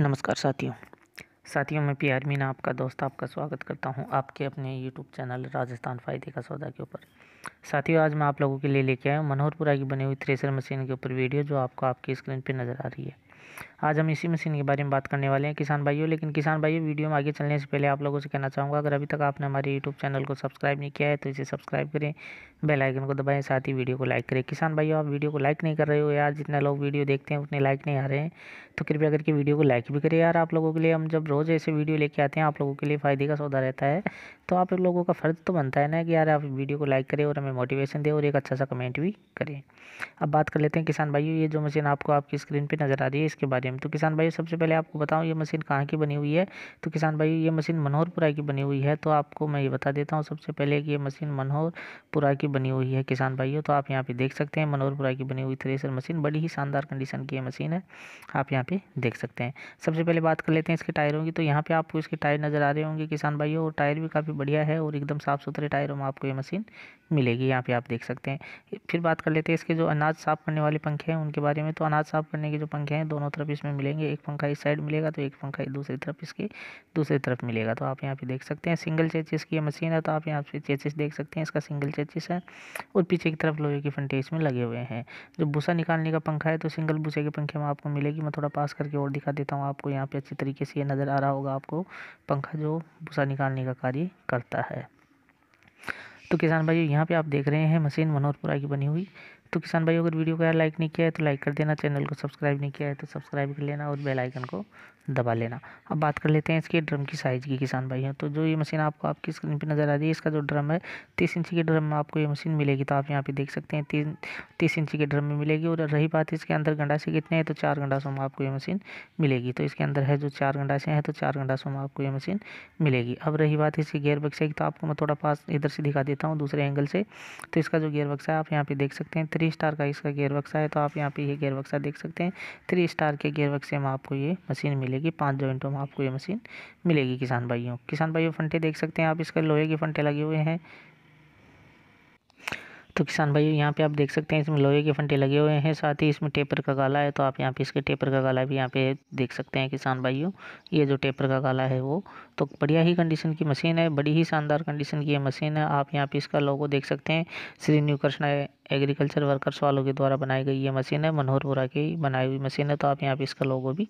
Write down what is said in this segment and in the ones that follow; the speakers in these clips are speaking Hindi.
नमस्कार साथियों साथियों मैं पी आर मीना आपका दोस्त आपका स्वागत करता हूं आपके अपने यूट्यूब चैनल राजस्थान फ़ायदे का सौदा के ऊपर साथियों आज मैं आप लोगों के लिए लेके आया हूं मनोहरपुरा की बनी हुई थ्रेसर मशीन के ऊपर वीडियो जो आपको आपकी स्क्रीन पर नज़र आ रही है आज हम इसी मशीन के बारे में बात करने वाले हैं किसान भाइयों लेकिन किसान भाइयों वीडियो में आगे चलने से पहले आप लोगों से कहना चाहूँगा अगर अभी तक आपने हमारे यूट्यूब चैनल को सब्सक्राइब नहीं किया है तो इसे सब्सक्राइब करें बेल आइकन को दबाएं साथ ही वीडियो को लाइक करें किसान भाइयों आप वीडियो को लाइक नहीं कर रहे हो यार जितने लोग वीडियो देखते हैं उतने लाइक नहीं आ रहे हैं तो कृपया करके वीडियो को लाइक भी करें यार आप लोगों के लिए हम जब रोज़ ऐसे वीडियो लेके आते हैं आप लोगों के लिए फ़ायदे का सौदा रहता है तो आप लोगों का फ़र्ज़ तो बनता है ना कि यार आप वीडियो को लाइक करें और हमें मोटिवेशन दें और एक अच्छा सा कमेंट भी करें अब बात कर लेते हैं किसान भाइयों ये जो मशीन आपको आपकी स्क्रीन पर नज़र आ रही है इसके बारे माध्यम तो किसान भाई सबसे पहले आपको बताऊँ ये मशीन कहाँ की बनी हुई है तो किसान भाई ये मशीन मनोहरपुरा की बनी हुई है तो आपको मैं ये बता देता हूँ सबसे पहले कि ये मशीन मनोहरपुरा की बनी हुई है किसान भाइयों तो आप यहाँ पे देख सकते हैं मनोहरपुरा की बनी हुई थ्रेसर मशीन बड़ी ही शानदार कंडीशन की ये मशीन है आप यहाँ पे देख सकते हैं सबसे पहले बात कर लेते हैं इसके टायरों की तो यहाँ पे आपको इसके टायर नज़र आ रहे होंगे किसान भाइयों और टायर भी काफ़ी बढ़िया है और एकदम साफ़ सुथरे टायरों में आपको ये मशीन मिलेगी यहाँ पे आप देख सकते हैं फिर बात कर लेते हैं इसके जो अनाज साफ़ करने वाले पंखे हैं उनके बारे में तो अनाज साफ़ करने के जो पंखे हैं दोनों तरफ इसमें मिलेंगे एक पंखा इस साइड मिलेगा तो एक पंखा दूसरी तरफ इसके दूसरी तरफ मिलेगा तो आप यहाँ पे देख सकते हैं सिंगल चेचिस की मशीन है तो आप यहाँ पे चेचिस देख सकते हैं इसका सिंगल चेचिस है और पीछे की तरफ लोहे की फंटे इसमें लगे हुए हैं जो भूसा निकालने का पंखा है तो सिंगल भूसे के पंखे में आपको मिलेगी मैं थोड़ा पास करके और दिखा देता हूँ आपको यहाँ पर अच्छी तरीके से नज़र आ रहा होगा आपको पंखा जो भूसा निकालने का कार्य करता है तो किसान भाई यहाँ पे आप देख रहे हैं मशीन मनोहरपुरा की बनी हुई तो किसान भाई अगर वीडियो को यार लाइक नहीं किया है तो लाइक कर देना चैनल को सब्सक्राइब नहीं किया है तो सब्सक्राइब कर लेना और बेल आइकन को दबा लेना अब बात कर लेते हैं इसके ड्रम की साइज़ की किसान भाइयों तो जो ये मशीन आपको आपकी स्क्रीन पे नज़र आ रही है इसका जो ड्रम है तीस इंची के ड्रम में आपको ये मशीन मिलेगी तो आप यहाँ पे देख सकते हैं तीन तीस इंची के ड्रम में मिलेगी और रही बात इसके अंदर गंडा से कितने हैं तो चार गंडा में आपको ये मशीन मिलेगी तो इसके अंदर है जो चार से हैं तो चार गंडा में आपको ये मशीन मिलेगी अब रही बात इसकी गेयर बक्से की तो आपको मैं थोड़ा पास इधर से दिखा देता हूँ दूसरे एंगल से तो इसका जो गेयर बक्सा है आप यहाँ पर देख सकते हैं थ्री स्टार का इसका गेयर बक्सा है तो आप यहाँ पे ये गेयर बक्सा देख सकते हैं थ्री स्टार के गेयर बक्से में आपको ये मशीन मिलेगी पाँच जॉइंटों में आपको ये मशीन मिलेगी किसान भाइयों किसान भाइयों फंटे देख सकते हैं आप इसके लोहे के फंटे लगे हुए हैं तो किसान भाई यहाँ पे आप देख सकते हैं इसमें लोहे के फंटे लगे हुए हैं साथ ही इसमें टेपर का गाला है तो आप यहाँ पे इसके टेपर का गाला भी यहाँ पे देख सकते हैं किसान भाइयों ये जो टेपर का गाला है वो तो बढ़िया ही कंडीशन की मशीन है बड़ी ही शानदार कंडीशन की ये मशीन है आप यहाँ पे इसका लोगो देख सकते हैं Shri new Krishna agriculture workers वालों के द्वारा बनाई गई ये मशीन है मनोहरपुरा की बनाई हुई मशीन है तो आप यहाँ पे इसका लोगो भी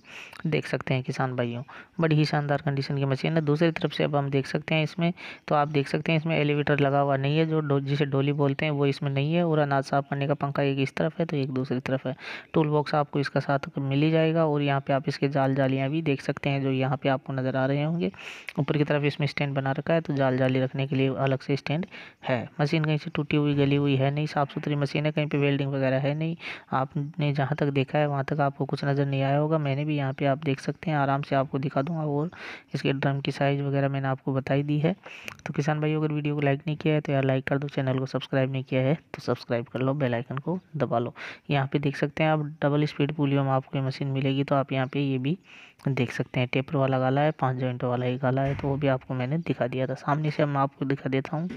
देख सकते हैं किसान भाइयों बड़ी ही शानदार कंडीशन की मशीन है दूसरी तरफ से अब हम देख सकते हैं इसमें तो आप देख सकते हैं इसमें एलिवेटर लगा हुआ नहीं है जो डो, जिसे डोली बोलते हैं वो इसमें नहीं है और अनाज साफ करने का पंखा एक इस तरफ है तो एक दूसरी तरफ है टूल बॉक्स आपको इसका साथ मिल ही जाएगा और यहाँ पर आप इसके जाल जालियाँ भी देख सकते हैं जो यहाँ पर आपको नज़र आ रहे होंगे ऊपर की तरफ इसमें स्टैंड बना रखा है तो जाल जाली रखने के लिए अलग से स्टैंड है मशीन कहीं से टूटी हुई गली हुई है नहीं साफ सुथरी दूसरी मशीन है कहीं पे वेल्डिंग वगैरह है नहीं आपने जहाँ तक देखा है वहाँ तक आपको कुछ नज़र नहीं आया होगा मैंने भी यहाँ पे आप देख सकते हैं आराम से आपको दिखा दूँगा और इसके ड्रम की साइज़ वगैरह मैंने आपको बताई दी है तो किसान भाई अगर वीडियो को लाइक नहीं किया है तो यार लाइक कर दो चैनल को सब्सक्राइब नहीं किया है तो सब्सक्राइब कर लो बेलाइकन को दबा लो यहाँ पर देख सकते हैं आप डबल स्पीड में आपको मशीन मिलेगी तो आप यहाँ पर ये भी देख सकते हैं टेपर वाला गाला है पाँच जॉइंट वाला ही गाला है तो वो भी आपको मैंने दिखा दिया था सामने से मैं आपको दिखा देता हूँ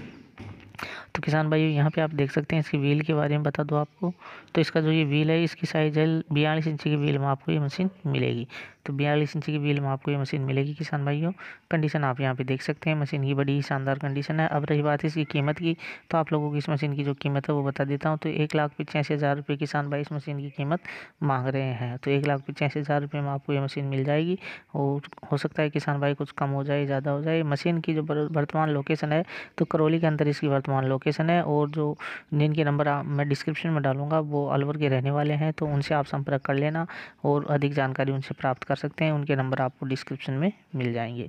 तो किसान भाई यहाँ पे आप देख सकते हैं इसकी व्हील के बारे में बता दो आपको तो इसका जो ये व्हील है इसकी साइज़ है बयालीस इंची की व्हील में आपको ये मशीन मिलेगी तो बयालीस इंच की व्हील में आपको ये मशीन मिलेगी किसान भाइयों कंडीशन आप यहाँ पे देख सकते हैं मशीन की बड़ी ही शानदार कंडीशन है अब रही बात इसकी कीमत की तो आप लोगों की इस मशीन की जो कीमत है वो बता देता हूँ तो एक लाख पचासी हज़ार रुपये किसान भाई इस मशीन की कीमत मांग रहे हैं तो एक लाख पचासी हज़ार रुपये में आपको ये मशीन मिल जाएगी और हो सकता है किसान भाई कुछ कम हो जाए ज़्यादा हो जाए मशीन की जो वर्तमान लोकेशन है तो करौली के अंदर इसकी वर्तमान लोकेशन है और जो जिनके नंबर मैं डिस्क्रिप्शन में डालूंगा वो अलवर के रहने वाले हैं तो उनसे आप संपर्क कर लेना और अधिक जानकारी उनसे प्राप्त कर सकते हैं उनके नंबर आपको डिस्क्रिप्शन में मिल जाएंगे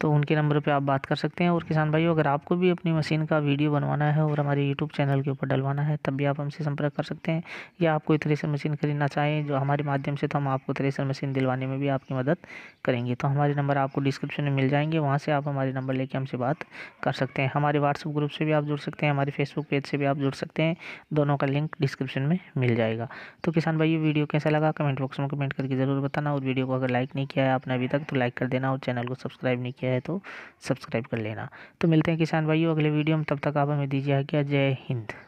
तो उनके नंबर पे आप बात कर सकते हैं और किसान भाइयों अगर आपको भी अपनी मशीन का वीडियो बनवाना है और हमारे यूट्यूब चैनल के ऊपर डलवाना है तब भी आप हमसे संपर्क कर सकते हैं या आपको कोई थ्रेसर मशीन खरीदना चाहें जो हमारे माध्यम से तो हम आपको थ्रेसर मशीन दिलवाने में भी आपकी मदद करेंगे तो हमारे नंबर आपको डिस्क्रिप्शन में मिल जाएंगे वहाँ से आप हमारे नंबर लेके हमसे बात कर सकते हैं हमारे व्हाट्सअप ग्रुप से भी आप जुड़ सकते हैं हमारे फेसबुक पेज से भी आप जुड़ सकते हैं दोनों का लिंक डिस्क्रिप्शन में मिल जाएगा तो किसान भाई ये वीडियो कैसा लगा कमेंट बॉक्स में कमेंट करके ज़रूर बताना और वीडियो को अगर लाइक नहीं किया है आपने अभी तक तो लाइक कर देना और चैनल को सब्सक्राइब नहीं किया किया है तो सब्सक्राइब कर लेना तो मिलते हैं किसान भाइयों अगले वीडियो में तब तक आप हमें दीजिए क्या जय हिंद